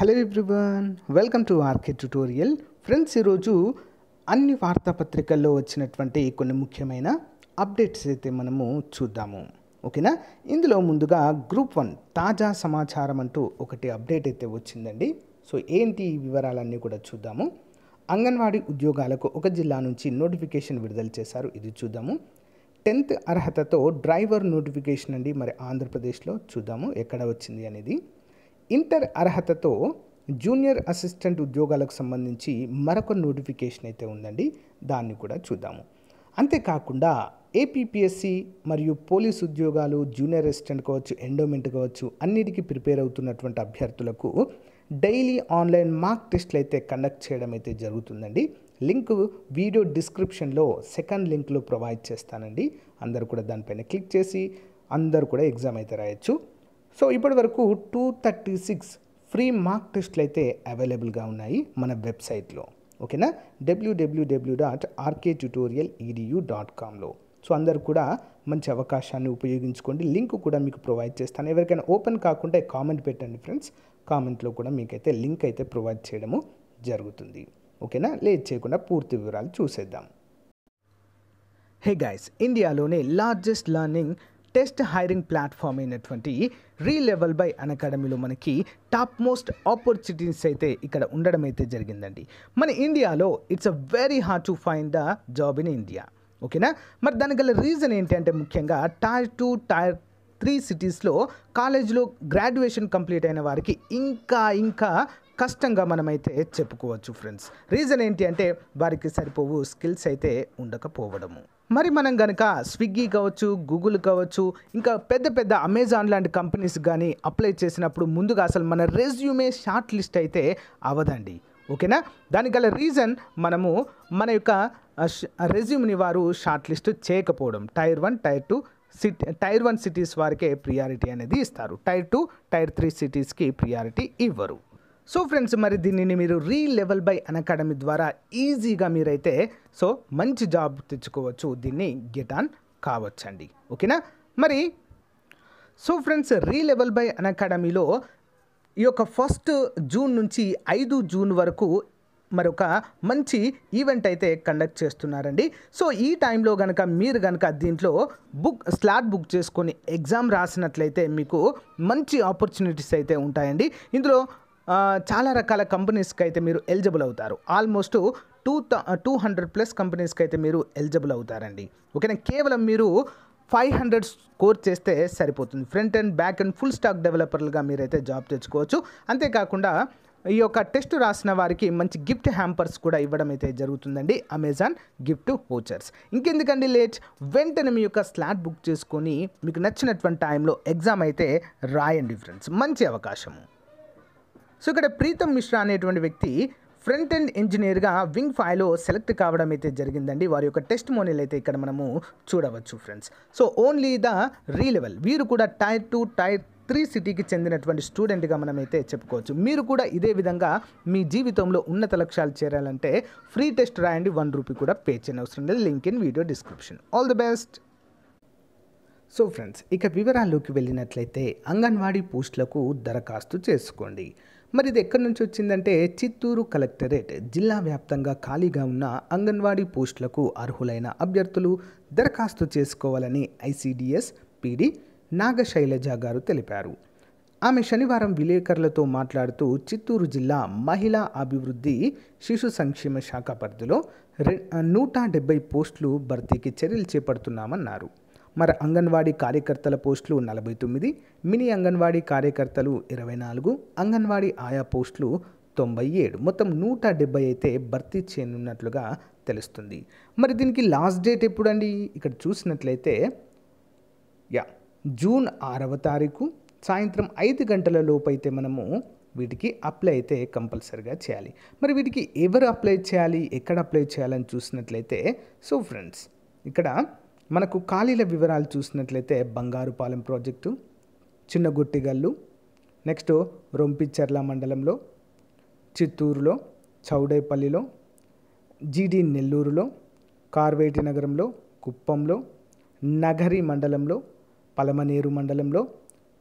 hello everyone welcome to RK tutorial friends ఈరోజు అన్ని వార్తాపత్రికల్లో వచ్చినటువంటి కొన్ని ముఖ్యమైన అప్డేట్స్ అయితే మనము చూద్దాము ఓకేనా ఇందులో ముందుగా గ్రూప్ వన్ తాజా సమాచారం అంటూ ఒకటి అప్డేట్ అయితే వచ్చిందండి సో ఏంటి వివరాలన్నీ కూడా చూద్దాము అంగన్వాడీ ఉద్యోగాలకు ఒక జిల్లా నుంచి నోటిఫికేషన్ విడుదల చేశారు ఇది చూద్దాము టెన్త్ అర్హతతో డ్రైవర్ నోటిఫికేషన్ అండి మరి ఆంధ్రప్రదేశ్లో చూద్దాము ఎక్కడ వచ్చింది అనేది ఇంటర్ అర్హతతో జూనియర్ అసిస్టెంట్ ఉద్యోగాలకు సంబంధించి మరొక నోటిఫికేషన్ అయితే ఉందండి దాన్ని కూడా చూద్దాము అంతేకాకుండా ఏపీపీఎస్సి మరియు పోలీస్ ఉద్యోగాలు జూనియర్ అసిస్టెంట్ కావచ్చు ఎండోమెంట్ కావచ్చు అన్నిటికీ ప్రిపేర్ అవుతున్నటువంటి అభ్యర్థులకు డైలీ ఆన్లైన్ మార్క్ టెస్ట్లు అయితే కండక్ట్ చేయడం అయితే జరుగుతుందండి లింక్ వీడియో డిస్క్రిప్షన్లో సెకండ్ లింక్లో ప్రొవైడ్ చేస్తానండి అందరూ కూడా దానిపైన క్లిక్ చేసి అందరూ కూడా ఎగ్జామ్ అయితే రాయొచ్చు సో ఇప్పటి వరకు two thirty six free mark టెస్ట్లు అయితే అవైలబుల్గా ఉన్నాయి మన వెబ్సైట్లో ఓకేనా W W W dot RK tutorial E D U dot కామ్లో సో అందరు కూడా మంచి అవకాశాన్ని ఉపయోగించుకోండి లింక్ కూడా మీకు ప్రొవైడ్ చేస్తాను ఎవరికైనా ఓపెన్ కాకుండా కామెంట్ పెట్టండి ఫ్రెండ్స్ కామెంట్లో కూడా మీకైతే లింక్ అయితే ప్రొవైడ్ చేయడము జరుగుతుంది ఓకేనా లేట్ చేయకుండా పూర్తి వివరాలు చూసేద్దాం హే గైస్ ఇండియాలోనే largest learning test hiring platform అయినటువంటి రీలెవల్ బై అన్ అకాడమీలో మనకి టాప్ మోస్ట్ ఆపర్చునిటీస్ అయితే ఇక్కడ ఉండడం అయితే జరిగిందండి మన ఇండియాలో it's a very hard to find the job in India ఓకేనా మరి దానికి గల రీజన్ ఏంటి అంటే ముఖ్యంగా టైర్ టూ టైర్ త్రీ సిటీస్లో కాలేజ్లో గ్రాడ్యుయేషన్ కంప్లీట్ అయిన వారికి ఇంకా ఇంకా కష్టంగా మనమైతే చెప్పుకోవచ్చు ఫ్రెండ్స్ రీజన్ ఏంటి అంటే వారికి సరిపోవు స్కిల్స్ అయితే ఉండకపోవడము మరి మనం కనుక స్విగ్గీ కావచ్చు గూగుల్ కావచ్చు ఇంకా పెద్ద పెద్ద అమెజాన్ లాంటి కంపెనీస్ కానీ అప్లై చేసినప్పుడు ముందుగా అసలు మన రెజ్యూమే షార్ట్ లిస్ట్ అయితే అవదండి ఓకేనా దానికల రీజన్ మనము మన యొక్క రెజ్యూమ్ని వారు షార్ట్ లిస్ట్ చేయకపోవడం tier one tier two city tier one cities వారికే ప్రియారిటీ అనేది ఇస్తారు టైర్ టూ టైర్ త్రీ సిటీస్కి ప్రియారిటీ ఇవ్వరు సో ఫ్రెండ్స్ మరి దీనిని మీరు Relevel by Unacademy ద్వారా ఈజీగా మీరైతే సో మంచి జాబ్ తెచ్చుకోవచ్చు దీన్ని గెట్ ఆన్ కావచ్చండి ఓకేనా మరి so friends Relevel by అన్ అకాడమీలో ఈ యొక్క ఫస్ట్ జూన్ నుంచి ఐదు జూన్ వరకు మరొక మంచి ఈవెంట్ అయితే కండక్ట్ చేస్తున్నారండి సో ఈ టైంలో కనుక మీరు కనుక దీంట్లో బుక్ స్లాట్ బుక్ చేసుకొని ఎగ్జామ్ రాసినట్లయితే మీకు మంచి ఆపర్చునిటీస్ అయితే ఉంటాయండి ఇందులో చాలా రకాల కంపెనీస్కి అయితే మీరు ఎలిజిబుల్ అవుతారు almost two two hundred plus కంపెనీస్కి అయితే మీరు ఎలిజిబుల్ అవుతారండి ఓకేనా కేవలం మీరు ఫైవ్ హండ్రెడ్ స్కోర్ చేస్తే సరిపోతుంది front and back and full stack డెవలపర్లుగా మీరైతే జాబ్ తెచ్చుకోవచ్చు అంతేకాకుండా ఈ యొక్క టెస్ట్ రాసిన వారికి మంచి గిఫ్ట్ హ్యాంపర్స్ కూడా ఇవ్వడం అయితే జరుగుతుందండి అమెజాన్ గిఫ్ట్ హోచర్స్ ఇంకెందుకండి లేట్ వెంటనే మీ యొక్క స్లాట్ బుక్ చేసుకొని మీకు నచ్చినటువంటి టైంలో ఎగ్జామ్ అయితే రాయండి ఫ్రెండ్స్ మంచి అవకాశము సో ఇక్కడ ప్రీతం మిశ్రా అనేటువంటి వ్యక్తి ఫ్రంట్ ఎండ్ ఇంజనీర్గా వింగ్ ఫైవ్లో సెలెక్ట్ కావడం అయితే జరిగిందండి వారి యొక్క టెస్ట్ మోనీలు అయితే ఇక్కడ మనము చూడవచ్చు friends so only the Relevel వీరు కూడా టైర్ టూ టైర్ త్రీ సిటీకి చెందినటువంటి స్టూడెంట్గా మనమైతే చెప్పుకోవచ్చు మీరు కూడా ఇదే విధంగా మీ జీవితంలో ఉన్నత లక్ష్యాలు చేరాలంటే ఫ్రీ టెస్ట్ రాయండి వన్ రూపీ కూడా పే చేయని అవసరం లేదు link in video description all the best so friends ఇక వివరాల్లోకి వెళ్ళినట్లయితే అంగన్వాడీ పోస్టులకు దరఖాస్తు చేసుకోండి మరి ఇది ఎక్కడి నుంచి వచ్చిందంటే చిత్తూరు కలెక్టరేట్ జిల్లా వ్యాప్తంగా ఖాళీగా ఉన్న అంగన్వాడీ పోస్టులకు అర్హులైన అభ్యర్థులు దరఖాస్తు చేసుకోవాలని ఐసీడీఎస్ పీడీ నాగశైలజ గారు తెలిపారు ఆమె శనివారం విలేకరులతో మాట్లాడుతూ చిత్తూరు జిల్లా మహిళా అభివృద్ధి శిశు సంక్షేమ శాఖ పరిధిలో నూట డెబ్బై పోస్టులు భర్తీకి చర్యలు చేపడుతున్నామన్నారు మరి అంగన్వాడీ కార్యకర్తల పోస్టులు నలభై తొమ్మిది మినీ అంగన్వాడీ కార్యకర్తలు ఇరవై నాలుగు అంగన్వాడీ ఆయా పోస్టులు తొంభై ఏడు మొత్తం నూట డెబ్బై అయితే భర్తీ చేయనున్నట్లుగా తెలుస్తుంది మరి దీనికి లాస్ట్ డేట్ ఎప్పుడండి ఇక్కడ చూసినట్లయితే యా జూన్ ఆరవ తారీఖు సాయంత్రం ఐదు గంటల లోపు అయితే మనము వీటికి అప్లై అయితే కంపల్సరిగా చేయాలి మరి వీటికి ఎవరు అప్లై చేయాలి ఎక్కడ అప్లై చేయాలని చూసినట్లయితే సో ఫ్రెండ్స్ ఇక్కడ మనకు ఖాళీల వివరాలు చూసినట్లయితే బంగారుపాలెం ప్రాజెక్టు చిన్నగుట్టిగల్లు నెక్స్ట్ రొంపిచెర్ల మండలంలో చిత్తూరులో చౌడేపల్లిలో జీడి నెల్లూరులో కార్వేటి నగరంలో కుప్పంలో నగరి మండలంలో పలమనేరు మండలంలో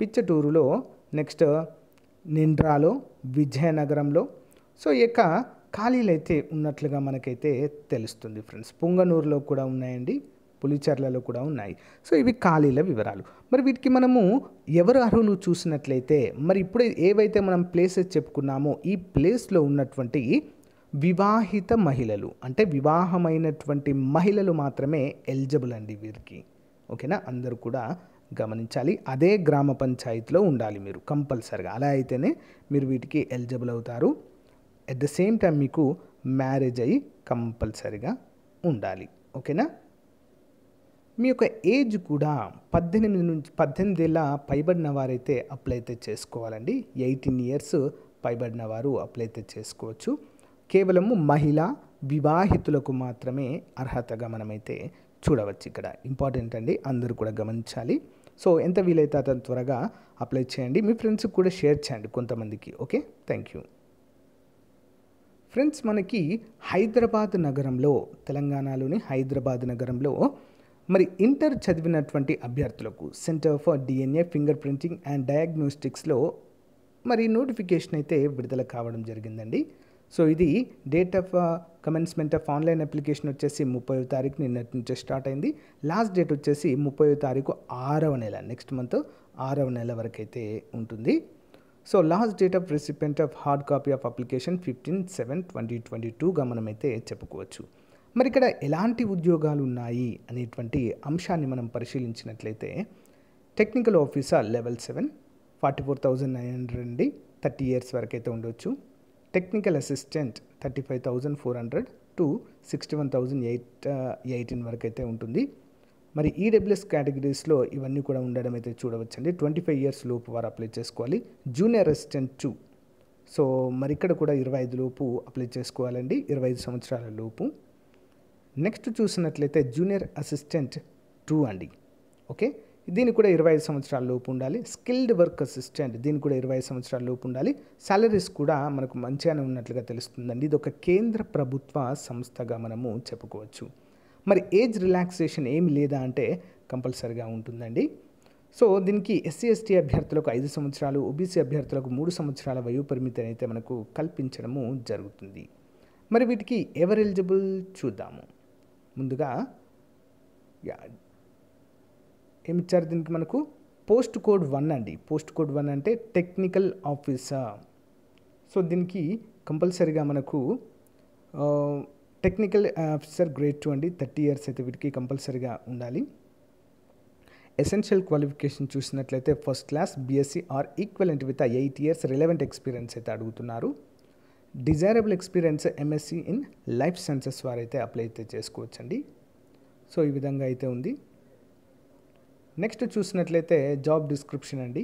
పిచ్చటూరులో నెక్స్ట్ నిండ్రాలో విజయనగరంలో సో ఇక ఖాళీలు అయితే ఉన్నట్లుగా మనకైతే తెలుస్తుంది ఫ్రెండ్స్ పుంగనూరులో కూడా ఉన్నాయండి పులిచర్లలో కూడా ఉన్నాయి సో ఇవి ఖాళీల వివరాలు మరి వీటికి మనము ఎవరు అర్హులు చూసినట్లయితే మరి ఇప్పుడే ఏవైతే మనం ప్లేసెస్ చెప్పుకున్నామో ఈ ప్లేస్లో ఉన్నటువంటి వివాహిత మహిళలు అంటే వివాహమైనటువంటి మహిళలు మాత్రమే ఎలిజిబుల్ అండి వీరికి ఓకేనా అందరూ కూడా గమనించాలి అదే గ్రామ పంచాయతీలో ఉండాలి మీరు కంపల్సరిగా అలా అయితేనే మీరు వీటికి ఎలిజిబుల్ అవుతారు అట్ ద సేమ్ టైం మీకు మ్యారేజ్ అయ్యి కంపల్సరిగా ఉండాలి ఓకేనా మీ యొక్క ఏజ్ కూడా పద్దెనిమిది నుంచి పద్దెనిమిది ఏళ్ళ పైబడిన వారైతే అప్లై అయితే చేసుకోవాలండి ఎయిటీన్ ఇయర్స్ పైబడిన వారు అప్లై అయితే చేసుకోవచ్చు కేవలము మహిళ వివాహితులకు మాత్రమే అర్హతగా మనమైతే చూడవచ్చు ఇక్కడ ఇంపార్టెంట్ అండి అందరూ కూడా గమనించాలి సో ఎంత వీలైతే అతను త్వరగా అప్లై చేయండి మీ ఫ్రెండ్స్కి కూడా షేర్ చేయండి కొంతమందికి ఓకే థ్యాంక్ యూ ఫ్రెండ్స్ మనకి హైదరాబాద్ నగరంలో తెలంగాణలోని హైదరాబాద్ నగరంలో మరి ఇంటర్ చదివినటువంటి అభ్యర్థులకు centre for DNA finger printing and డయాగ్నోస్టిక్స్లో మరి నోటిఫికేషన్ అయితే విడుదల కావడం జరిగిందండి సో ఇది date of commencement of online application వచ్చేసి ముప్పై తారీఖు నిన్నటి నుంచి స్టార్ట్ అయింది లాస్ట్ డేట్ వచ్చేసి ముప్పై తారీఖు ఆరవ నెల నెక్స్ట్ మంత్ ఆరవ నెల వరకు అయితే ఉంటుంది so last date of recipient of hard copy of application fifteen seven twenty twenty టూగా మనమైతే చెప్పుకోవచ్చు మరి ఇక్కడ ఎలాంటి ఉద్యోగాలు ఉన్నాయి అనేటువంటి అంశాన్ని మనం పరిశీలించినట్లయితే technical officer level seven forty four thousand nine hundred అండి థర్టీ ఇయర్స్ వరకు అయితే ఉండొచ్చు technical assistant thirty five thousand four hundred to sixty one thousand eight eighteen వరకు అయితే ఉంటుంది మరి ఈడబ్ల్యూఎస్ e కేటగిరీస్లో ఇవన్నీ కూడా ఉండడం అయితే చూడవచ్చండి ట్వంటీ ఫైవ్ ఇయర్స్ లోపు వారు అప్లై చేసుకోవాలి జూనియర్ అసిస్టెంట్ టూ సో మరి ఇక్కడ కూడా ఇరవై ఐదు లోపు అప్లై చేసుకోవాలండి ఇరవై ఐదు సంవత్సరాల లోపు నెక్స్ట్ చూసినట్లయితే జూనియర్ అసిస్టెంట్ టూ అండి ఓకే దీనికి కూడా ఇరవై ఐదు సంవత్సరాల లోపు ఉండాలి స్కిల్డ్ వర్క్ అసిస్టెంట్ దీనికి కూడా ఇరవై ఐదు సంవత్సరాల లోపు ఉండాలి సాలరీస్ కూడా మనకు మంచిగానే ఉన్నట్లుగా తెలుస్తుందండి ఇది ఒక కేంద్ర ప్రభుత్వ సంస్థగా మనము చెప్పుకోవచ్చు మరి ఏజ్ రిలాక్సేషన్ ఏమి లేదా అంటే కంపల్సరీగా ఉంటుందండి సో దీనికి ఎస్సీ ఎస్టీ అభ్యర్థులకు ఐదు సంవత్సరాలు ఓబీసీ అభ్యర్థులకు మూడు సంవత్సరాల వయో పరిమితి అయితే మనకు కల్పించడము జరుగుతుంది మరి వీటికి ఎవరు ఎలిజిబుల్ చూద్దాము ముందుగా ఇచ్చారు దీనికి మనకు పోస్ట్ కోడ్ వన్ అండి పోస్ట్ కోడ్ వన్ అంటే టెక్నికల్ ఆఫీసర్ సో దీనికి కంపల్సరీగా మనకు టెక్నికల్ ఆఫీసర్ గ్రేడ్ టూ అండి థర్టీ ఇయర్స్ అయితే వీటికి కంపల్సరీగా ఉండాలి ఎసెన్షియల్ క్వాలిఫికేషన్ చూసినట్లయితే first class BSc or equivalent with eight years relevant experience అయితే అడుగుతున్నారు desirable experience msc in life sciences varaithe apply చేసుకోవచ్చుండి సో ఈ విధంగా అయితే ఉంది నెక్స్ట్ చూసినట్లయితే జాబ్ డిస్క్రిప్షన్ అండి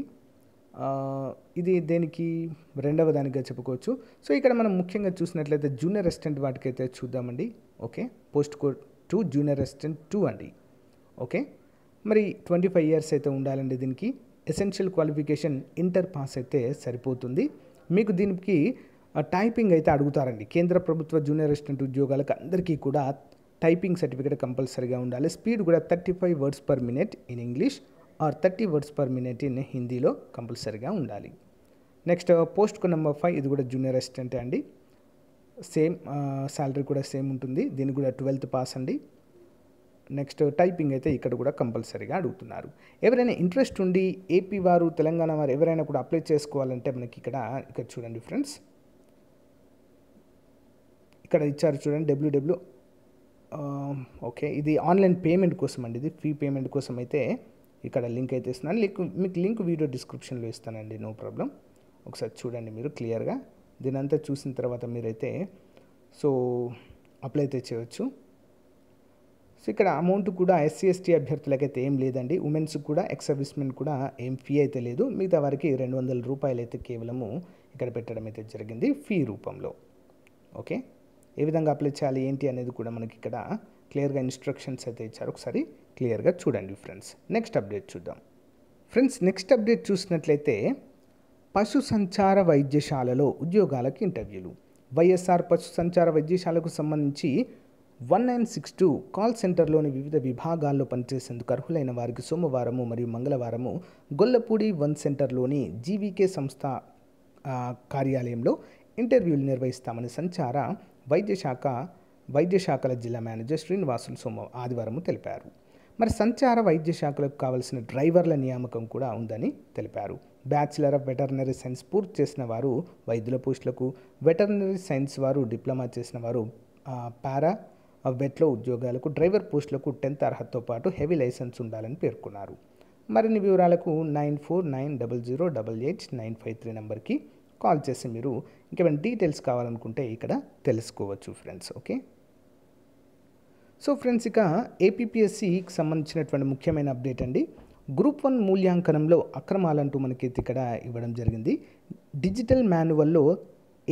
ఆ ఇది దానికి రెండవ దానిగా చెప్పుకోవచ్చు సో ఇక్కడ మనం ముఖ్యంగా చూసినట్లయితే జూనియర్ అసిస్టెంట్ వాటికైతే చూద్దామండి okay post code two junior assistant two అండి ఓకే మరి 25 ఇయర్స్ అయితే ఉండాలండి దీనికి ఎసెన్షియల్ క్వాలిఫికేషన్ ఇంటర్ పాస్ అయితే సరిపోతుంది మీకు దీనికి టైపింగ్ అయితే అడుగుతారండి కేంద్ర ప్రభుత్వ జూనియర్ అసిస్టెంట్ ఉద్యోగాలకు అందరికీ కూడా టైపింగ్ సర్టిఫికేట్ కంపల్సరీగా ఉండాలి స్పీడ్ కూడా thirty five words per minute in English or thirty words per minute in హిందీలో కంపల్సరీగా ఉండాలి నెక్స్ట్ పోస్ట్కు నెంబర్ ఫైవ్ ఇది కూడా జూనియర్ అసిస్టెంటే అండి సేమ్ శాలరీ కూడా సేమ్ ఉంటుంది దీనికి కూడా ట్వెల్త్ పాస్ అండి నెక్స్ట్ టైపింగ్ అయితే ఇక్కడ కూడా కంపల్సరీగా అడుగుతున్నారు ఎవరైనా ఇంట్రెస్ట్ ఉండి ఏపీ వారు తెలంగాణ వారు ఎవరైనా కూడా అప్లై చేసుకోవాలంటే మనకి ఇక్కడ ఇక్కడ చూడండి ఫ్రెండ్స్ ఇక్కడ ఇచ్చారు చూడండి డబ్ల్యూడబ్ల్యూ ఓకే ఇది ఆన్లైన్ పేమెంట్ కోసం అండి ఇది ఫీ పేమెంట్ కోసం అయితే ఇక్కడ లింక్ అయితే ఇస్తున్నాను లింక్ మీకు లింక్ వీడియో డిస్క్రిప్షన్లో ఇస్తానండి నో ప్రాబ్లం ఒకసారి చూడండి మీరు క్లియర్గా దీనంతా చూసిన తర్వాత మీరైతే సో అప్లై అయితే చేయవచ్చు సో ఇక్కడ అమౌంట్ కూడా ఎస్సీ ఎస్టీ అభ్యర్థులకైతే ఏం లేదండి ఉమెన్స్ కూడా ఎక్స్ సర్వీస్మెన్ కూడా ఏం ఫీ అయితే లేదు మిగతా వారికి రెండు వందల రూపాయలు అయితే కేవలము ఇక్కడ పెట్టడం అయితే జరిగింది ఫీ రూపంలో ఓకే ఏ విధంగా అప్లై చేయాలి ఏంటి అనేది కూడా మనకి ఇక్కడ క్లియర్గా ఇన్స్ట్రక్షన్స్ అయితే ఇచ్చారు ఒకసారి క్లియర్గా చూడండి ఫ్రెండ్స్ నెక్స్ట్ అప్డేట్ చూద్దాం ఫ్రెండ్స్ నెక్స్ట్ అప్డేట్ చూసినట్లయితే పశు సంచార వైద్యశాలలో ఉద్యోగాలకు ఇంటర్వ్యూలు వైఎస్ఆర్ పశు సంచార వైద్యశాలకు సంబంధించి one nine six two call సెంటర్లోని వివిధ విభాగాల్లో పనిచేసేందుకు అర్హులైన వారికి సోమవారము మరియు మంగళవారము గొల్లపూడి వన్ సెంటర్లోని జీవీకే సంస్థ కార్యాలయంలో ఇంటర్వ్యూలు నిర్వహిస్తామని సంచార వైద్యశాఖ వైద్యశాఖల జిల్లా మేనేజర్ శ్రీనివాసులు సోమ ఆదివారం తెలిపారు మరి సంచార వైద్యశాఖలకు కావలసిన డ్రైవర్ల నియామకం కూడా ఉందని తెలిపారు బ్యాచిలర్ ఆఫ్ వెటర్నరీ సైన్స్ పూర్తి చేసిన వారు వైద్యుల పోస్టులకు వెటర్నరీ సైన్స్ వారు డిప్లొమా చేసిన వారు పారా వెట్లో ఉద్యోగాలకు డ్రైవర్ పోస్టులకు టెన్త్ అర్హతతో పాటు హెవీ లైసెన్స్ ఉండాలని పేర్కొన్నారు మరిన్ని వివరాలకు nine four nine double zero double eight nine five three నెంబర్కి కాల్ చేసి మీరు ఇంకేమైనా డీటెయిల్స్ కావాలనుకుంటే ఇక్కడ తెలుసుకోవచ్చు ఫ్రెండ్స్ ఓకే సో ఫ్రెండ్స్ ఇక ఏపీపీఎస్సికి సంబంధించినటువంటి ముఖ్యమైన అప్డేట్ అండి గ్రూప్ వన్ మూల్యాంకనంలో అక్రమాలంటూ మనకి ఇక్కడ ఇవ్వడం జరిగింది డిజిటల్ మాన్యువల్లో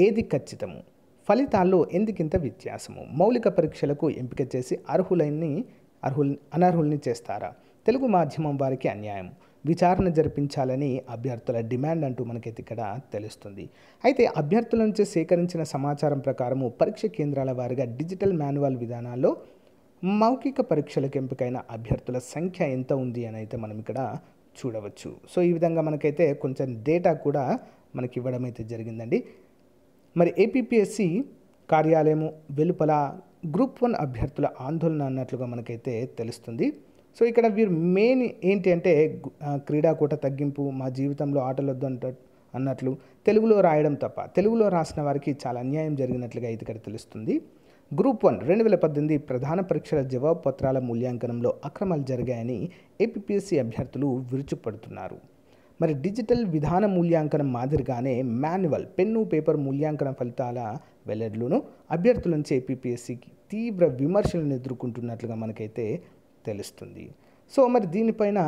ఏది ఖచ్చితము ఫలితాల్లో ఎందుకింత వ్యత్యాసము మౌలిక పరీక్షలకు ఎంపిక చేసి అర్హులని అర్హుల్ అనర్హుల్ని చేస్తారా తెలుగు మాధ్యమం వారికి అన్యాయం విచారణ జరిపించాలని అభ్యర్థుల డిమాండ్ అంటూ మనకైతే ఇక్కడ తెలుస్తుంది అయితే అభ్యర్థుల నుంచి సేకరించిన సమాచారం ప్రకారము పరీక్ష కేంద్రాల వారిగా డిజిటల్ మాన్యువల్ విధానాల్లో మౌఖిక పరీక్షలకు ఎంపికైన అభ్యర్థుల సంఖ్య ఎంత ఉంది అని అయితే మనం ఇక్కడ చూడవచ్చు సో ఈ విధంగా మనకైతే కొంచెం డేటా కూడా మనకి ఇవ్వడం అయితే జరిగిందండి మరి ఏపీఎస్సి కార్యాలయము వెలుపల గ్రూప్ వన్ అభ్యర్థుల ఆందోళన అన్నట్లుగా మనకైతే తెలుస్తుంది సో ఇక్కడ వీరు మెయిన్ ఏంటి అంటే క్రీడాకూట తగ్గింపు మా జీవితంలో ఆటలు అంట అన్నట్లు తెలుగులో రాయడం తప్ప తెలుగులో రాసిన వారికి చాలా అన్యాయం జరిగినట్లుగా ఇక్కడ తెలుస్తుంది గ్రూప్ వన్ రెండు వేల పద్దెనిమిది ప్రధాన పరీక్షల జవాబు పత్రాల మూల్యాంకనంలో అక్రమాలు జరిగాయని ఏపీపీఎస్సీ అభ్యర్థులు విరుచుపడుతున్నారు మరి డిజిటల్ విధాన మూల్యాంకనం మాదిరిగానే మాన్యువల్ పెన్ను పేపర్ మూల్యాంకన ఫలితాల వెల్లడిలోనూ అభ్యర్థుల నుంచి ఏపీపీఎస్సీకి తీవ్ర విమర్శలను ఎదుర్కొంటున్నట్లుగా మనకైతే తెలుస్తుంది సో మరి దీనిపైన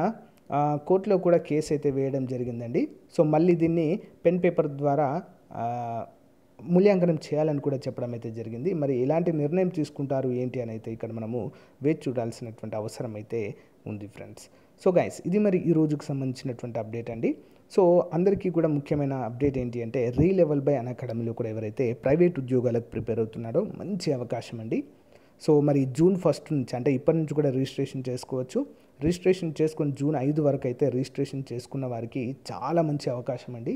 కోర్టులో కూడా కేసు అయితే వేయడం జరిగిందండి సో మళ్ళీ దీన్ని పెన్ పేపర్ ద్వారా మూల్యాంకనం చేయాలని కూడా చెప్పడం అయితే జరిగింది మరి ఎలాంటి నిర్ణయం తీసుకుంటారు ఏంటి అని అయితే ఇక్కడ మనము వేచి చూడాల్సినటువంటి అవసరం అయితే ఉంది ఫ్రెండ్స్ సో గైస్ ఇది మరి ఈ రోజుకు సంబంధించినటువంటి అప్డేట్ అండి సో అందరికీ కూడా ముఖ్యమైన అప్డేట్ ఏంటి అంటే రీ లెవెల్ బై అన్ అకాడమీలో కూడా ఎవరైతే ప్రైవేట్ ఉద్యోగాలకు ప్రిపేర్ అవుతున్నారో మంచి అవకాశం అండి సో మరి జూన్ ఫస్ట్ నుంచి అంటే ఇప్పటి నుంచి కూడా రిజిస్ట్రేషన్ చేసుకోవచ్చు రిజిస్ట్రేషన్ చేసుకుని జూన్ ఐదు వరకు అయితే రిజిస్ట్రేషన్ చేసుకున్న వారికి చాలా మంచి అవకాశం అండి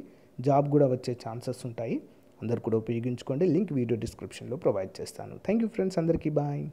జాబ్ కూడా వచ్చే ఛాన్సెస్ ఉంటాయి అందరు కూడా ఉపయోగించుకోండి లింక్ వీడియో డిస్క్రిప్షన్లో ప్రొవైడ్ చేస్తాను థ్యాంక్ యూ ఫ్రెండ్స్ అందరికీ బాయ్